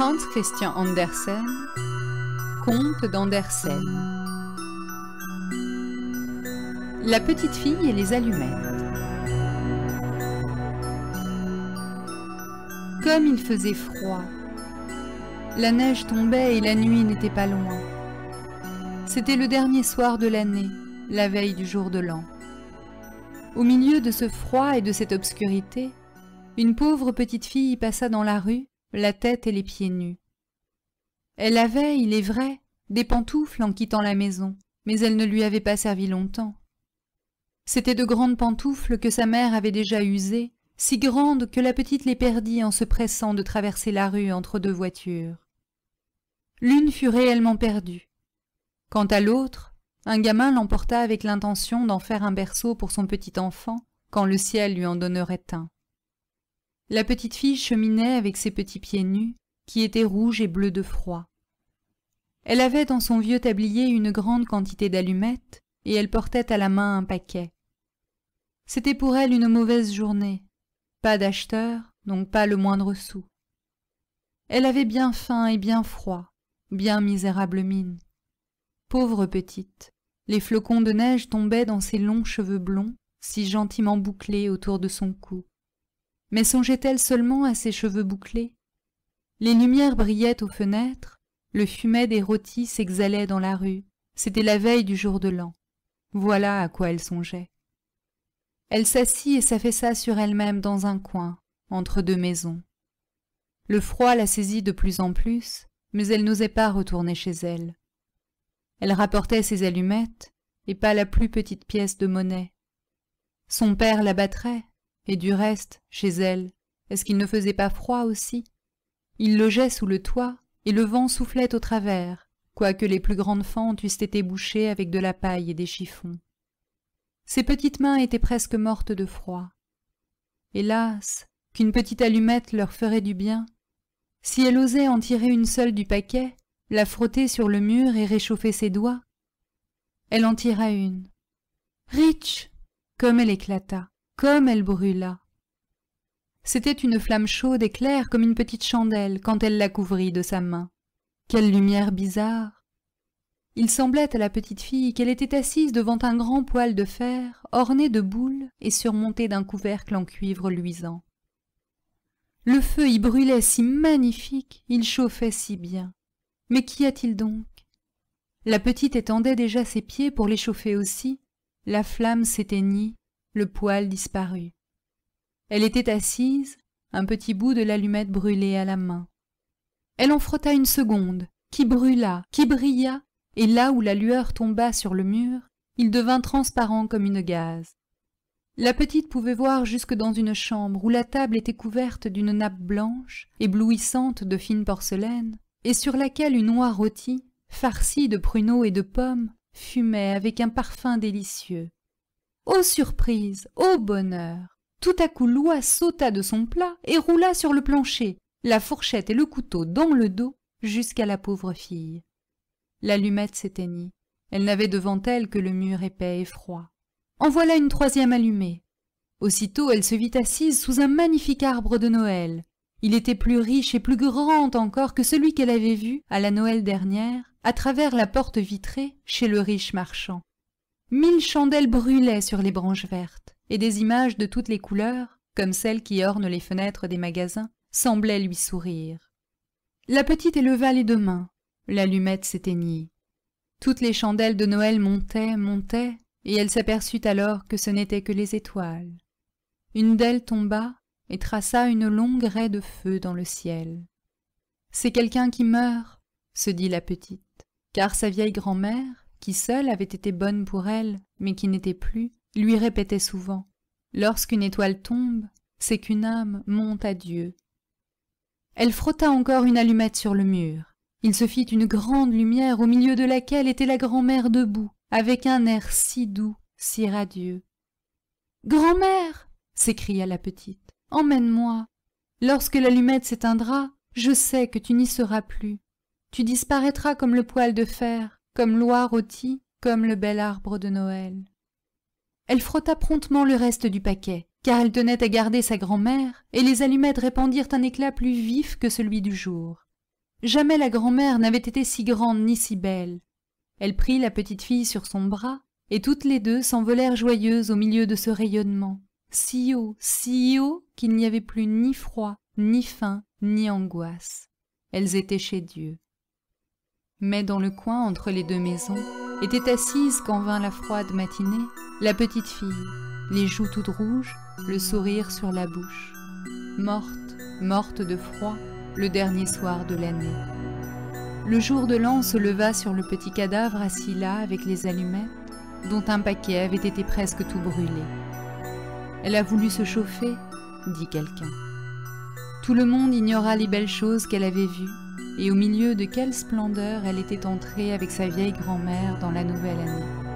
Hans Christian Andersen, Comte d'Andersen. La petite fille et les allumettes. Comme il faisait froid, la neige tombait et la nuit n'était pas loin. C'était le dernier soir de l'année, la veille du jour de l'an. Au milieu de ce froid et de cette obscurité, une pauvre petite fille passa dans la rue la tête et les pieds nus. Elle avait, il est vrai, des pantoufles en quittant la maison, mais elles ne lui avaient pas servi longtemps. C'étaient de grandes pantoufles que sa mère avait déjà usées, si grandes que la petite les perdit en se pressant de traverser la rue entre deux voitures. L'une fut réellement perdue. Quant à l'autre, un gamin l'emporta avec l'intention d'en faire un berceau pour son petit enfant quand le ciel lui en donnerait un. La petite fille cheminait avec ses petits pieds nus, qui étaient rouges et bleus de froid. Elle avait dans son vieux tablier une grande quantité d'allumettes, et elle portait à la main un paquet. C'était pour elle une mauvaise journée. Pas d'acheteur, donc pas le moindre sou. Elle avait bien faim et bien froid, bien misérable mine. Pauvre petite, les flocons de neige tombaient dans ses longs cheveux blonds, si gentiment bouclés autour de son cou mais songeait-elle seulement à ses cheveux bouclés Les lumières brillaient aux fenêtres, le fumet des rôtis s'exhalait dans la rue, c'était la veille du jour de l'an. Voilà à quoi elle songeait. Elle s'assit et s'affaissa sur elle-même dans un coin, entre deux maisons. Le froid la saisit de plus en plus, mais elle n'osait pas retourner chez elle. Elle rapportait ses allumettes, et pas la plus petite pièce de monnaie. Son père la battrait, et du reste, chez elle, est-ce qu'il ne faisait pas froid aussi Il logeait sous le toit, et le vent soufflait au travers, quoique les plus grandes fentes eussent été bouchées avec de la paille et des chiffons. Ses petites mains étaient presque mortes de froid. Hélas, qu'une petite allumette leur ferait du bien. Si elle osait en tirer une seule du paquet, la frotter sur le mur et réchauffer ses doigts. Elle en tira une. Rich comme elle éclata comme elle brûla. C'était une flamme chaude et claire comme une petite chandelle quand elle la couvrit de sa main. Quelle lumière bizarre Il semblait à la petite fille qu'elle était assise devant un grand poêle de fer orné de boules et surmonté d'un couvercle en cuivre luisant. Le feu y brûlait si magnifique, il chauffait si bien. Mais qu'y a-t-il donc La petite étendait déjà ses pieds pour les chauffer aussi. La flamme s'éteignit le poil disparut. Elle était assise, un petit bout de l'allumette brûlée à la main. Elle en frotta une seconde, qui brûla, qui brilla, et là où la lueur tomba sur le mur, il devint transparent comme une gaze. La petite pouvait voir jusque dans une chambre où la table était couverte d'une nappe blanche, éblouissante de fine porcelaine, et sur laquelle une oie rôtie, farcie de pruneaux et de pommes, fumait avec un parfum délicieux. Ô surprise, ô bonheur Tout à coup l'oie sauta de son plat et roula sur le plancher, la fourchette et le couteau dans le dos, jusqu'à la pauvre fille. L'allumette s'éteignit. Elle n'avait devant elle que le mur épais et froid. En voilà une troisième allumée. Aussitôt elle se vit assise sous un magnifique arbre de Noël. Il était plus riche et plus grand encore que celui qu'elle avait vu à la Noël dernière, à travers la porte vitrée, chez le riche marchand. Mille chandelles brûlaient sur les branches vertes, et des images de toutes les couleurs, comme celles qui ornent les fenêtres des magasins, semblaient lui sourire. La petite éleva les deux mains. L'allumette s'éteignit. Toutes les chandelles de Noël montaient, montaient, et elle s'aperçut alors que ce n'étaient que les étoiles. Une d'elles tomba et traça une longue raie de feu dans le ciel. « C'est quelqu'un qui meurt », se dit la petite, car sa vieille grand-mère, qui seule avait été bonne pour elle, mais qui n'était plus, lui répétait souvent Lorsqu'une étoile tombe, c'est qu'une âme monte à Dieu. Elle frotta encore une allumette sur le mur. Il se fit une grande lumière au milieu de laquelle était la grand-mère debout, avec un air si doux, si radieux. Grand-mère s'écria la petite, emmène-moi. Lorsque l'allumette s'éteindra, je sais que tu n'y seras plus. Tu disparaîtras comme le poil de fer comme l'oie rôtie, comme le bel arbre de Noël. Elle frotta promptement le reste du paquet, car elle tenait à garder sa grand-mère, et les allumettes répandirent un éclat plus vif que celui du jour. Jamais la grand-mère n'avait été si grande ni si belle. Elle prit la petite fille sur son bras, et toutes les deux s'envolèrent joyeuses au milieu de ce rayonnement, si haut, si haut qu'il n'y avait plus ni froid, ni faim, ni angoisse. Elles étaient chez Dieu mais dans le coin entre les deux maisons, était assise quand vint la froide matinée, la petite fille, les joues toutes rouges, le sourire sur la bouche, morte, morte de froid, le dernier soir de l'année. Le jour de l'an se leva sur le petit cadavre assis là avec les allumettes, dont un paquet avait été presque tout brûlé. Elle a voulu se chauffer, dit quelqu'un. Tout le monde ignora les belles choses qu'elle avait vues, et au milieu de quelle splendeur elle était entrée avec sa vieille grand-mère dans la nouvelle année.